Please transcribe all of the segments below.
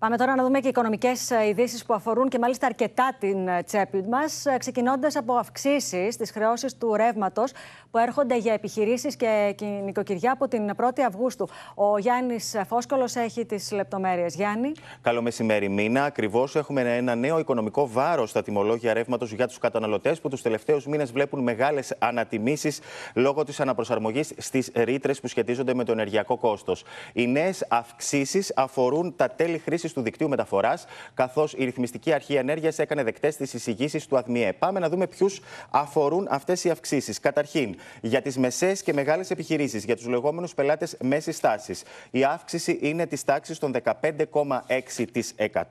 Πάμε τώρα να δούμε και οικονομικές ε, ειδήσεις που αφορούν και μάλιστα αρκετά την ε, τσέπη μας, ε, ξεκινώντας από αυξήσεις στις χρεώσεις του ρεύματος που έρχονται για επιχειρήσεις και νοικοκυριά από την 1η Αυγούστου. Ο Γιάννης Φόσκολος έχει τις λεπτομέρειες. Γιάννη. Καλό μεσημέρι, Μίνα. Ακριβώς έχουμε ένα νέο οικονομικό βάρος στα τιμολόγια ρεύματος για τους καταναλωτές που τους τελευταίους μήνες βλέπουν μεγάλες ανατιμήσεις λόγω της αναπροσαρμογής στις ρήτρες που σχετίζονται με το ενεργειακό κόστος. Οι νέες αυξήσεις αφορούν τα τέλη χρήσης του δικτύου μεταφοράς, καθώς η ρυθμιστική αρχή ενέργειας έκανε δεκτές τις εισηγήσεις του ΑΔΜΙΕ. Πάμε να δούμε ποιους αφορούν αυτές οι αυξήσεις. Καταρχήν, για τις μεσαίες και μεγάλες επιχειρήσεις, για τους λεγόμενους πελάτες μέσης τάσης. Η αύξηση είναι της τάξης των 15,6%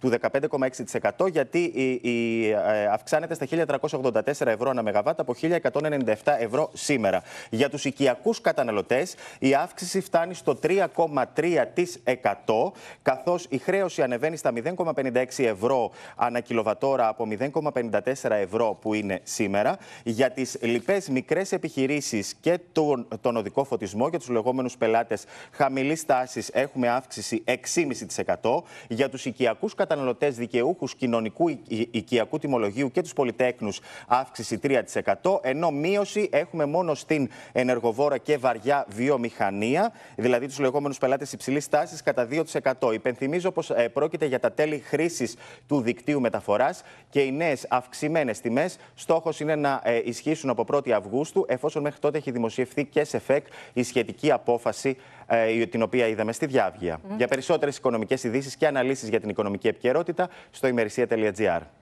του 15,6% γιατί η, η, ε, αυξάνεται στα 1.384 ευρώ ανά μεγαβάτα από 1.197 ευρώ σήμερα. Για τους οικιακούς καταναλωτές η αύξηση φτάνει στο 3,3% καθώς η χρέωση ανεβαίνει στα 0,56 ευρώ ανά κιλοβατόρα από 0,54 ευρώ που είναι σήμερα. Για τις λοιπές μικρές επιχειρήσεις και τον, τον οδικό φωτισμό, για τους λεγόμενους πελάτες χαμηλής τάσης, έχουμε αύξηση 6,5%. Για τους οικιακούς καταναλωτές, δικαιούχους κοινωνικού οικιακού τιμολογίου και τους πολυτέκνους, αύξηση 3%. Ενώ μείωση έχουμε μόνο στην ενεργοβόρα και βαριά βιομηχανία, δηλαδή τους λεγόμενους πελάτες υψηλής τάσης, κατά 2%. Υπενθυμίζω όπως ε, πρόκειται για τα τέλη χρήσης του δικτύου μεταφοράς και οι νέες αυξημένες τιμές στόχος είναι να ε, ισχύσουν από 1η Αυγούστου, εφόσον μέχρι τότε έχει δημοσιευθεί και σε ΦΕΚ η σχετική απόφαση ε, την οποία είδαμε στη Διάβγεια. Για περισσότερες οικονομικές ειδήσεις και αναλύσεις για την οικονομική επικαιρότητα στο ημερησία.gr.